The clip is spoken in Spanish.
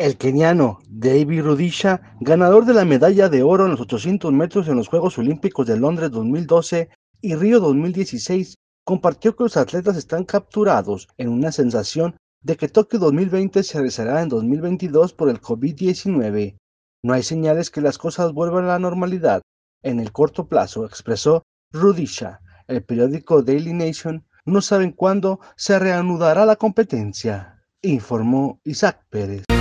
El keniano David Rudisha, ganador de la medalla de oro en los 800 metros en los Juegos Olímpicos de Londres 2012 y Río 2016, compartió que los atletas están capturados en una sensación de que Tokio 2020 se realizará en 2022 por el COVID-19. No hay señales que las cosas vuelvan a la normalidad en el corto plazo, expresó Rudisha. El periódico Daily Nation no saben cuándo se reanudará la competencia, informó Isaac Pérez.